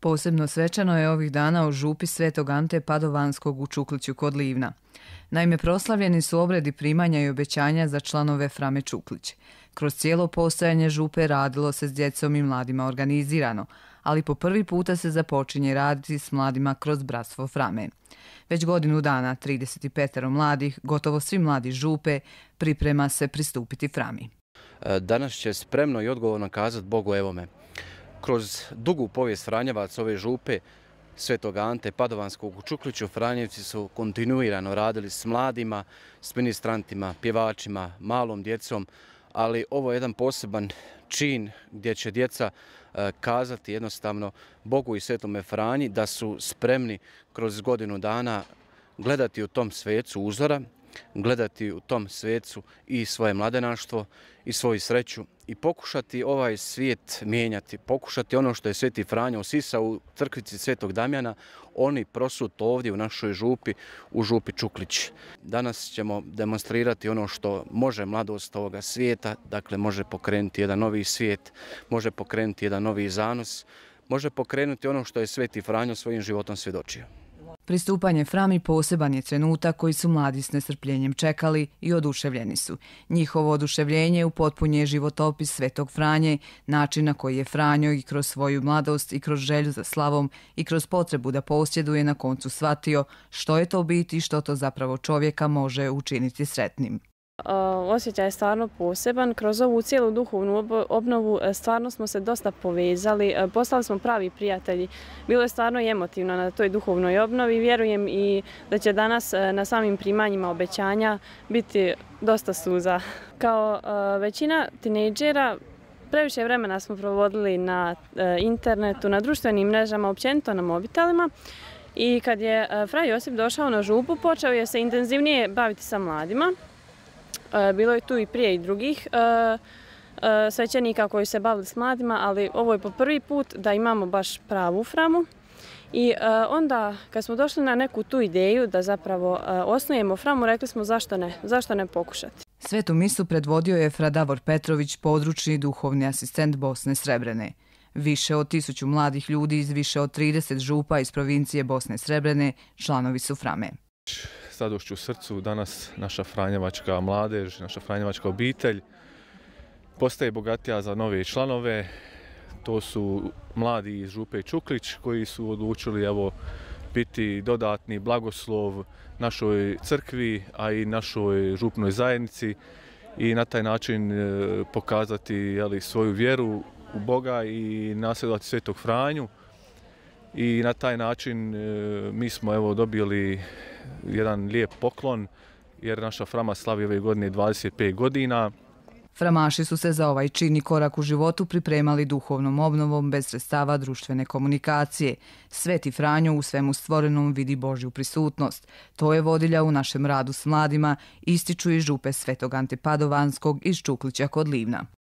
Posebno svečano je ovih dana u župi Svetog Ante Padovanskog u Čukliću kod Livna. Naime, proslavljeni su obredi primanja i obećanja za članove Frame Čuklić. Kroz cijelo postojanje župe radilo se s djecom i mladima organizirano, ali po prvi puta se započinje raditi s mladima kroz Bratstvo Frame. Već godinu dana, 35. mladih, gotovo svi mladi župe, priprema se pristupiti Frami. Danas će spremno i odgovorno kazati Bogu evo me, kroz dugu povijest Franjevac ove župe Svetog Ante Padovanskog u Čukliću, Franjevci su kontinuirano radili s mladima, s ministrantima, pjevačima, malom djecom, ali ovo je jedan poseban čin gdje će djeca e, kazati jednostavno Bogu i Svetome Franji da su spremni kroz godinu dana gledati u tom svecu uzora, gledati u tom svijetu i svoje mladenaštvo i svoju sreću i pokušati ovaj svijet mijenjati, pokušati ono što je sveti Franjo Sisa u crkvici svetog Damjana, oni prosut ovdje u našoj župi, u župi Čuklić. Danas ćemo demonstrirati ono što može mladost ovoga svijeta, dakle može pokrenuti jedan novi svijet, može pokrenuti jedan novi zanos, može pokrenuti ono što je sveti Franjo svojim životom svjedočio. Pristupanje Frami poseban je trenutak koji su mladi s nesrpljenjem čekali i oduševljeni su. Njihovo oduševljenje u upotpunje životopis Svetog Franje, način na koji je Franjo i kroz svoju mladost i kroz želju za slavom i kroz potrebu da posjeduje na koncu shvatio što je to biti i što to zapravo čovjeka može učiniti sretnim. Eh, osjećaj je stvarno poseban. Kroz ovu cijelu duhovnu obnovu eh, stvarno smo se dosta povezali. Eh, Postali smo pravi prijatelji. Bilo je stvarno emotivno na toj duhovnoj obnovi. Vjerujem i da će danas na samim primanjima obećanja biti dosta suza. Kao većina tineđera, Previše vremena smo provodili na internetu, na društvenim mrežama, općenito na mobitelima. I kad je fra Josip došao na župu, počeo je se intenzivnije baviti sa mladima. E, bilo je tu i prije i drugih e, e, svećenika koji se bavili s mladima, ali ovo je po prvi put da imamo baš pravu framu. I onda kad smo došli na neku tu ideju da zapravo osnujemo framu, rekli smo zašto ne, zašto ne pokušati. Svetu misu predvodio je Fradavor Petrović, područni duhovni asistent Bosne Srebrene. Više od tisuću mladih ljudi iz više od 30 župa iz provincije Bosne Srebrene članovi su frame radošću u srcu danas naša Franjevačka mladež, naša Franjevačka obitelj postaje bogatija za nove članove. To su mladi iz Župe Čuklić koji su odlučili evo, biti dodatni blagoslov našoj crkvi, a i našoj župnoj zajednici i na taj način e, pokazati jeli, svoju vjeru u Boga i nasledovati Svetog Franju i na taj način e, mi smo evo dobili jedan lijep poklon jer naša frama slavi ove godine 25 godina. Framaši su se za ovaj čini korak u životu pripremali duhovnom obnovom bez sredstava društvene komunikacije. Sveti Franjo u svemu stvorenom vidi Božju prisutnost. To je vodilja u našem radu s mladima, ističu i župe Svetog Antepadovanskog iz Čuklića kod Livna.